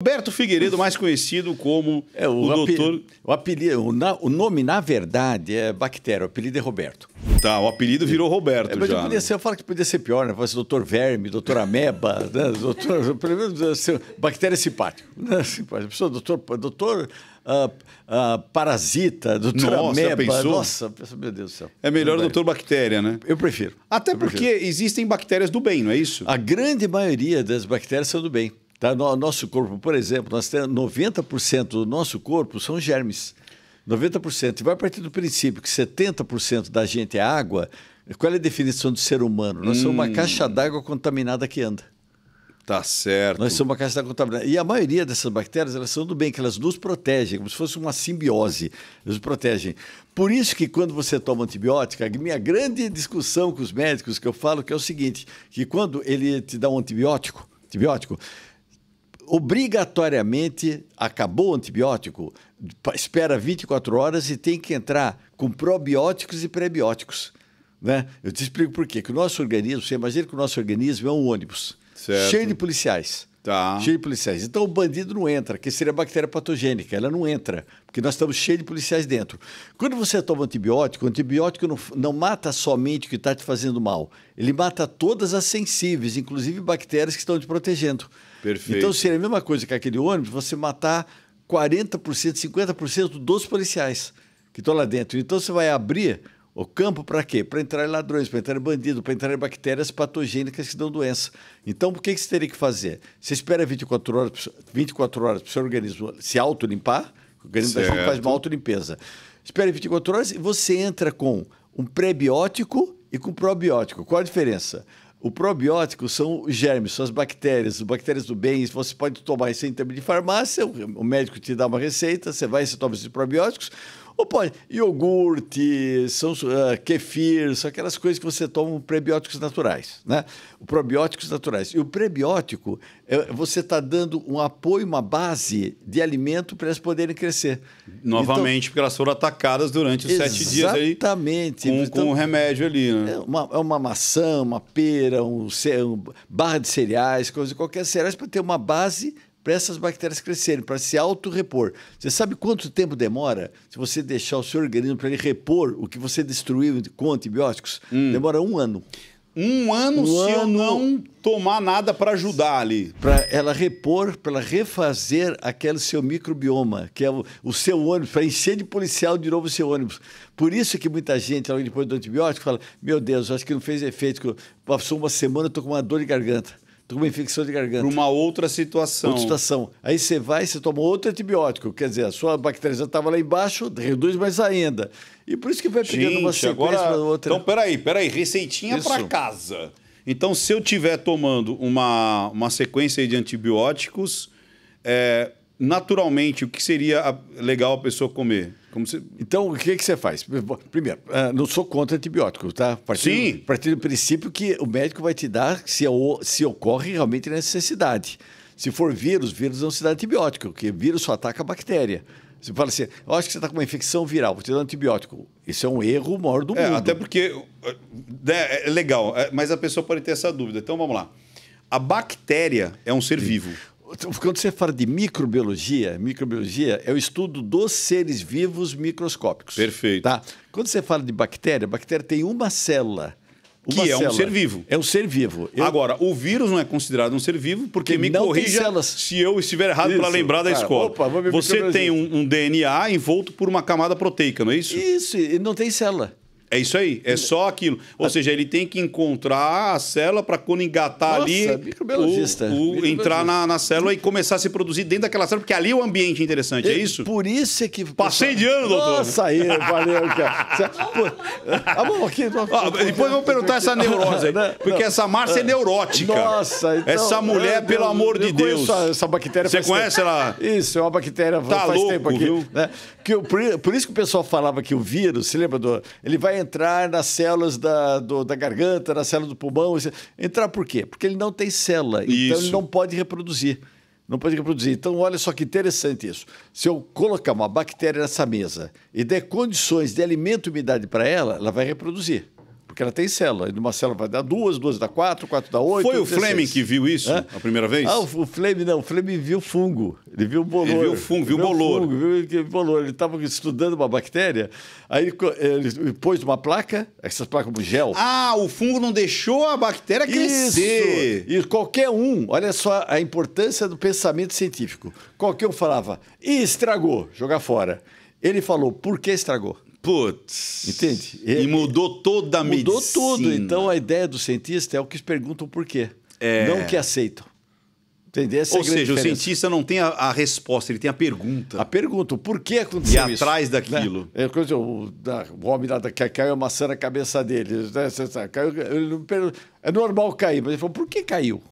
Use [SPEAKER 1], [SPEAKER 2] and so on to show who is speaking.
[SPEAKER 1] Roberto Figueiredo, mais conhecido como é, o, o doutor... O, apelido, o, na, o, nome, na verdade, é Bactéria, o apelido é Roberto. Tá, o apelido virou Roberto é, mas já. Podia né?
[SPEAKER 2] ser, eu falo que podia ser pior, né? Fala assim, doutor Verme, doutor Ameba, né? doutor... pelo menos, né, bactéria simpático. Né? simpático. Pessoa, doutor... doutor uh, uh, parasita, doutor nossa, Ameba. Pensou? Nossa, meu Deus do céu. É melhor doutor Bactéria, né? Eu prefiro. Até eu porque prefiro. existem bactérias do bem, não é isso? A grande maioria das bactérias são do bem. Tá? No, nosso corpo, por exemplo, nós temos 90% do nosso corpo são germes. 90%. E vai partir do princípio que 70% da gente é água. Qual é a definição de ser humano? Nós hum. somos uma hum. caixa d'água contaminada que anda. Tá certo. Nós somos uma caixa d'água contaminada. E a maioria dessas bactérias, elas são do bem, que elas nos protegem, como se fosse uma simbiose. Elas nos protegem. Por isso que quando você toma antibiótico, a minha grande discussão com os médicos que eu falo que é o seguinte, que quando ele te dá um antibiótico, antibiótico, obrigatoriamente acabou o antibiótico, espera 24 horas e tem que entrar com probióticos e prebióticos. Né? Eu te explico por quê. Que o nosso organismo, você imagina que o nosso organismo é um ônibus certo. cheio de policiais. Tá. Cheio de policiais. Então o bandido não entra, que seria bactéria patogênica, ela não entra, porque nós estamos cheios de policiais dentro. Quando você toma antibiótico, o antibiótico não, não mata somente o que está te fazendo mal, ele mata todas as sensíveis, inclusive bactérias que estão te protegendo. Perfeito. Então seria a mesma coisa que aquele ônibus, você matar 40%, 50% dos policiais que estão lá dentro. Então você vai abrir o campo para quê? Para entrar em ladrões, para entrar em bandido, para entrar em bactérias patogênicas que dão doença. Então, o que, você teria que fazer? Você espera 24 horas, 24 horas para o seu organismo se autolimpar, o organismo certo. da faz uma autolimpeza. Espera 24 horas e você entra com um prebiótico e com probiótico. Qual a diferença? O probiótico são os germes, são as bactérias, as bactérias do bem. Você pode tomar isso em termos de farmácia, o médico te dá uma receita, você vai e você toma esses probióticos. Ou pode iogurte, são, uh, kefir, são aquelas coisas que você toma prebióticos naturais, né? O probióticos naturais. E o prebiótico, é, você está dando um apoio, uma base de alimento para eles poderem crescer. Novamente,
[SPEAKER 1] então, porque elas foram atacadas durante
[SPEAKER 2] os sete dias aí. Exatamente. Com, então, com remédio ali, né? É uma, é uma maçã, uma pera, um, um barra de cereais, coisa, qualquer cereais para ter uma base para essas bactérias crescerem, para se auto-repor. Você sabe quanto tempo demora se você deixar o seu organismo para ele repor o que você destruiu com antibióticos? Hum. Demora um ano. Um ano um se ano... eu não tomar nada para ajudar ali. Para ela repor, para ela refazer aquele seu microbioma, que é o, o seu ônibus, para encher de policial de novo o seu ônibus. Por isso que muita gente, logo depois do antibiótico, fala: Meu Deus, acho que não fez efeito, passou uma semana, eu estou com uma dor de garganta uma infecção de garganta. Para uma outra situação. Outra situação. Aí você vai, você toma outro antibiótico. Quer dizer, a sua bactéria já estava lá embaixo, reduz mais ainda.
[SPEAKER 1] E por isso que vai pegando Gente, uma sequência agora... outra. Então, peraí, peraí. Receitinha para casa. Então, se eu estiver tomando uma, uma sequência de antibióticos, é, naturalmente, o que seria legal a pessoa comer? Se... Então, o que, que você faz? Primeiro, ah, não sou contra antibiótico, tá? Partindo, Sim. Partindo do princípio que o médico
[SPEAKER 2] vai te dar se, se ocorre realmente necessidade. Se for vírus, vírus não se dá antibiótico, porque vírus só ataca a bactéria. Você fala assim, eu acho que você está com uma infecção viral, vou te dar um antibiótico.
[SPEAKER 1] Isso é um erro maior do é, mundo. Até porque, é, é legal, é, mas a pessoa pode ter essa dúvida. Então, vamos lá. A bactéria é um ser Sim. vivo. Quando você fala de microbiologia, microbiologia é o estudo dos seres vivos microscópicos. Perfeito.
[SPEAKER 2] Tá? Quando você fala de bactéria, bactéria tem uma célula. Uma que é um ser vivo.
[SPEAKER 1] É um ser vivo. Eu... Agora, o vírus não é considerado um ser vivo, porque que me corrija se eu estiver errado para lembrar da Cara, ah, escola. Opa, Você tem um, um, DNA envolto por uma camada proteica, não é isso? Isso, e não tem célula. É isso aí, é só aquilo. Ou ah. seja, ele tem que encontrar a célula para quando engatar Nossa, ali, microbiologista. O, o microbiologista. entrar na, na, célula e começar a se produzir dentro daquela célula, porque ali é o ambiente interessante, é, é isso? Por isso é que... Passei de ano, doutor. Nossa, aí, valeu, cara. É ah, bom, aqui, ah, depois vamos perguntar essa neurose, aí. porque essa Márcia é neurótica. Nossa, então... Essa mulher, pelo eu, amor eu de Deus. Essa bactéria Você conhece tempo. ela?
[SPEAKER 2] Isso, é uma bactéria tá faz louco, tempo aqui. Viu? Né? Que, por, por isso que o pessoal falava que o vírus, se lembra do... Ele vai entrar nas células da, do, da garganta, na célula do pulmão. Entrar por quê? Porque ele não tem célula, isso. então ele não pode reproduzir. Não pode reproduzir. Então, olha só que interessante isso. Se eu colocar uma bactéria nessa mesa e der condições de alimento e umidade para ela, ela vai reproduzir. Porque ela tem célula. E numa célula vai dar duas, duas dá quatro, quatro dá oito. Foi o Fleming que viu isso Hã? a primeira vez? Ah, o, Fleming não. O Fleming viu fungo. Ele viu o bolor. Ele viu fungo, viu o bolor. Fungo, viu bolor. Ele estava estudando uma bactéria, aí ele pôs uma placa, essas placas como gel. Ah, o fungo não deixou a bactéria crescer. Isso. E qualquer um, olha só a importância do pensamento científico. Qualquer um falava, estragou, jogar fora. Ele falou, por que estragou?
[SPEAKER 1] Putz. Entende? E, e mudou toda a mudou medicina. Mudou tudo. Então
[SPEAKER 2] a ideia do cientista é o que se perguntam por quê, é... não o que aceitam. Entendeu? Essa é Ou é seja, diferença. o
[SPEAKER 1] cientista não tem a, a, resposta, ele tem a pergunta. A pergunta, o porquê aconteceu e isso. E atrás né? daquilo.
[SPEAKER 2] Né? É, o, o homem lá que caiu amassando a cabeça dele. Né? Caiu, ele é normal cair, mas ele falou, por que caiu?